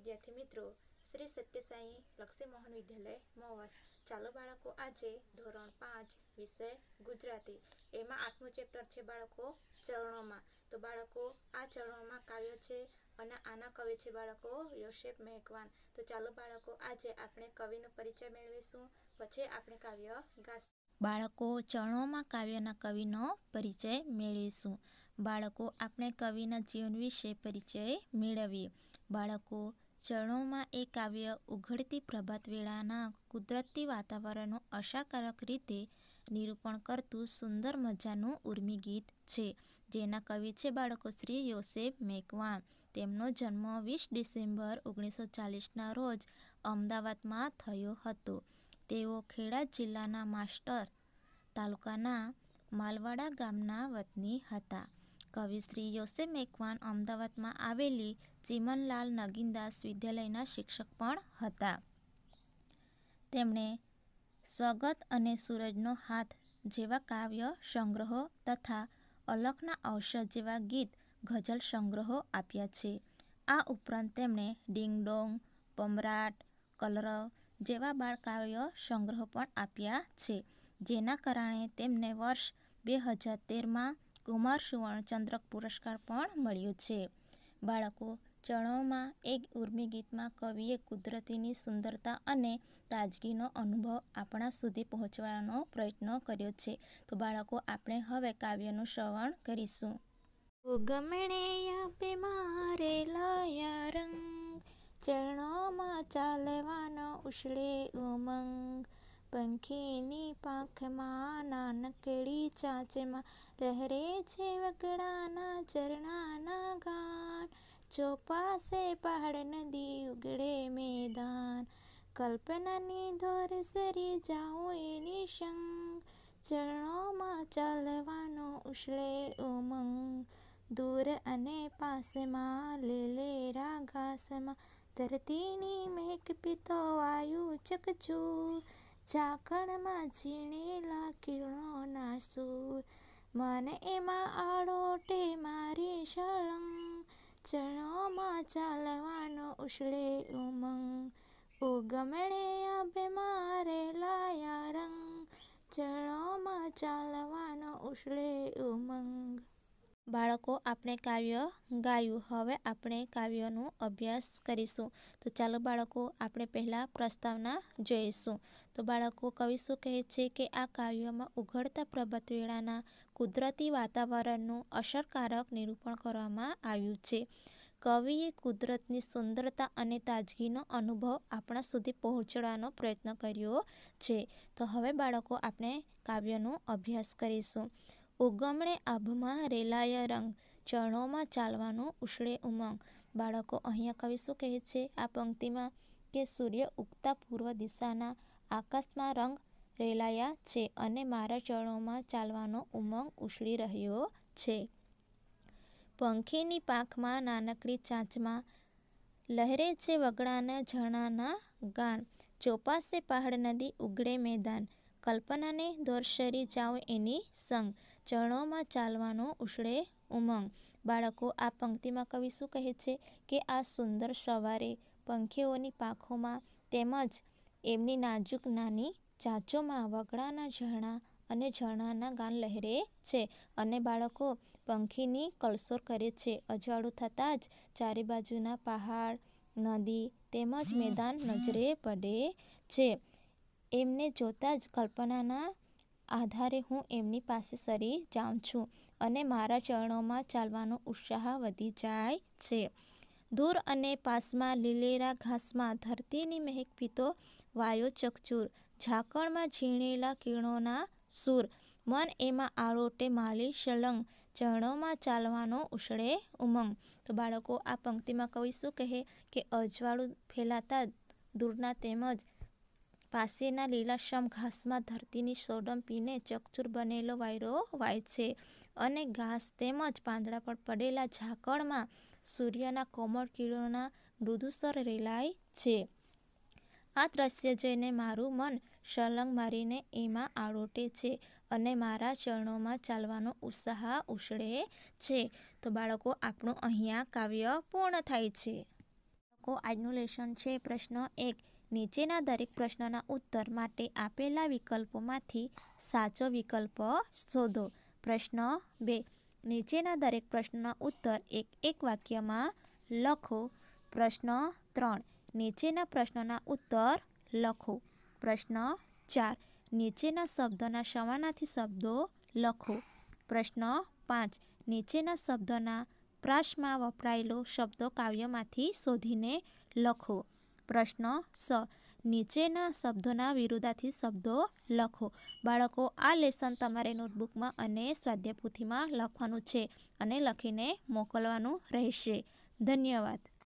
વિદ્યાર્થી મિત્રો શ્રી સત્યસાઈ લક્ષ્મી મોહન વિદ્યાલય મોવાસ ચાલો બાળકો આજે ધોરણ પાંચ વિષય ગુજરાતી એમાં આઠમું ચેપ્ટર છે બાળકો ચરણોમાં તો બાળકો આ ચરણોમાં કાવ્યો છે અને આના કવિ છે બાળકો યોશેપ મહેકવાન તો ચાલો બાળકો આજે આપણે કવિનો પરિચય મેળવીશું પછી આપણે કાવ્ય ગાશું બાળકો ચરણોમાં કાવ્યના કવિનો પરિચય મેળવીશું બાળકો આપણે કવિના જીવન વિશે પરિચય મેળવીએ બાળકો ચરણોમાં એ કાવ્ય ઉઘડતી પ્રભાત વેળાના કુદરતી વાતાવરણનું અસરકારક રીતે નિરૂપણ કરતું સુંદર મજાનું ઉર્મી ગીત છે જેના કવિ છે બાળકો શ્રી યોસેફ મેકવાણ તેમનો જન્મ વીસ ડિસેમ્બર ઓગણીસો ચાલીસના રોજ અમદાવાદમાં થયો હતો તેઓ ખેડા જિલ્લાના માસ્ટર તાલુકાના માલવાડા ગામના વતની હતા કવિશ્રી યોસે મેકવાન અમદાવાદમાં આવેલી ચીમનલાલ નગીનદાસ વિદ્યાલયના શિક્ષક પણ હતા તેમણે સ્વાગત અને સૂરજનો હાથ જેવા કાવ્ય સંગ્રહો તથા અલખના ઔષધ જેવા ગીત ગઝલ સંગ્રહો આપ્યા છે આ ઉપરાંત તેમણે ડિંગડોંગ પમરાટ કલરવ જેવા બાળકાવ્ય સંગ્રહો પણ આપ્યા છે જેના કારણે તેમને વર્ષ બે હજાર તેરમાં કુમાર સુવર્ણચંદ્રક પુરસ્કાર પણ મળ્યો છે બાળકો ચરણોમાં એક ઉર્મી ગીતમાં કવિએ કુદરતીની સુંદરતા અને તાજગીનો અનુભવ આપણા સુધી પહોંચવાનો પ્રયત્ન કર્યો છે તો બાળકો આપણે હવે કાવ્યનું શ્રવણ કરીશું ગમણે મારે લાયા રંગ ચરણોમાં ચાલવાનો ઉછળે ઉમંગ પંખીની પાંખમાં નાનકડી ચાંચમાં લહેરે છે વગડાના ઝરણાના ગાન ચોપાસે પહાડ નદી ઉગડે મેદાન કલ્પનાની ધોર સરી જાઉં એની શંગ ચરણોમાં ચાલવાનો ઉછળે ઉમંગ દૂર અને પાસમાં લીલેરા ઘાસમાં ધરતીની મહેક પીતો વાયુ ચકચૂર ઝાકળમાં ઝીણેલા કિરણોના સૂર મને એમાં આડોટે મારી શલંગ ચણોમાં ચાલવાનો ઉછળે ઉમંગ ઓ ગમણે અભે મારે લાયા રંગ ચણોમાં ચાલવાનો ઉછળે ઉમંગ બાળકો આપણે કાવ્ય ગાયું હવે આપણે કાવ્યનો અભ્યાસ કરીશું તો ચાલો બાળકો આપણે પહેલાં પ્રસ્તાવના જોઈશું તો બાળકો કવિ કહે છે કે આ કાવ્યમાં ઉઘડતા પ્રભાત વેળાના કુદરતી વાતાવરણનું અસરકારક નિરૂપણ કરવામાં આવ્યું છે કવિએ કુદરતની સુંદરતા અને તાજગીનો અનુભવ આપણા સુધી પહોંચવાનો પ્રયત્ન કર્યો છે તો હવે બાળકો આપણે કાવ્યનો અભ્યાસ કરીશું ઉગમણે આભમાં રેલાય રંગ ચરણોમાં ચાલવાનું ઉછળે ઉમંગ બાળકો અહીંયા કવિ શું કહે છે આ પંક્તિમાં કે સૂર્ય ઉગતા પૂર્વ દિશાના આકાશમાં રંગ રેલાયા છે અને મારા ચરણોમાં ચાલવાનો ઉમંગ ઉછળી રહ્યો છે પંખીની પાંખમાં નાનકડી ચાંચમાં લહેરે છે વગડાના ઝરણાના ગાન ચોપાસે પહાડ નદી ઉગડે મેદાન કલ્પનાને દોરશરી જાઓ એની સંગ ચરણોમાં ચાલવાનો ઉછળે ઉમંગ બાળકો આ પંક્તિમાં કવિ શું કહે છે કે આ સુંદર સવારે પંખીઓની પાંખોમાં તેમજ એમની નાજુક નાની ચાંચોમાં વગડાના ઝરણાં અને ઝરણાના ગાન લહેરે છે અને બાળકો પંખીની કળસોર કરે છે અજવાળું થતાં જ ચારે બાજુના પહાડ નદી તેમજ મેદાન નજરે પડે છે એમને જોતાં જ કલ્પનાના આધારે હું એમની પાસે સરી જાઉં છું અને મારા ચરણોમાં ચાલવાનો ઉત્સાહ વધી જાય છે દૂર અને પાસમાં લીલેરા ઘાસમાં ધરતીની મહેક પીતો વાયો ચકચૂર ઝાકળમાં ઝીણેલા કિરણોના સૂર મન એમાં આળોટે માલી શલંગ ચરણોમાં ચાલવાનો ઉછળે ઉમંગ તો બાળકો આ પંક્તિમાં કવિ શું કહે કે અજવાળું ફેલાતા દૂરના તેમજ પાસેના લીલાશમ ઘાસમાં ધરતીની સોડમ પીને ચકચુર બનેલો વાયરો વાય છે અને ઘાસ તેમજ પાંદડા પર પડેલા ઝાકળમાં સૂર્યના કોમળ કિરણોના મૃદુસર રેલાય છે આ દ્રશ્ય જોઈને મારું મન સળંગ મારીને એમાં આળોટે છે અને મારા ચરણોમાં ચાલવાનો ઉત્સાહ ઉછળે છે તો બાળકો આપણું અહીંયા કાવ્ય પૂર્ણ થાય છે આજનું લેશન છે પ્રશ્ન એક નીચેના દરેક પ્રશ્નના ઉત્તર માટે આપેલા વિકલ્પોમાંથી સાચો વિકલ્પ શોધો પ્રશ્ન બે નીચેના દરેક પ્રશ્નના ઉત્તર એક એક વાક્યમાં લખો પ્રશ્ન ત્રણ નીચેના પ્રશ્નોના ઉત્તર લખો પ્રશ્ન ચાર નીચેના શબ્દોના સમાનાર્થી શબ્દો લખો પ્રશ્ન પાંચ નીચેના શબ્દોના પ્રાસમાં વપરાયેલો શબ્દો કાવ્યમાંથી શોધીને લખો પ્રશ્ન સ નીચેના શબ્દોના વિરુદ્ધાથી શબ્દો લખો બાળકો આ લેસન તમારે નોટબુકમાં અને સ્વાધ્યાય લખવાનું છે અને લખીને મોકલવાનું રહેશે ધન્યવાદ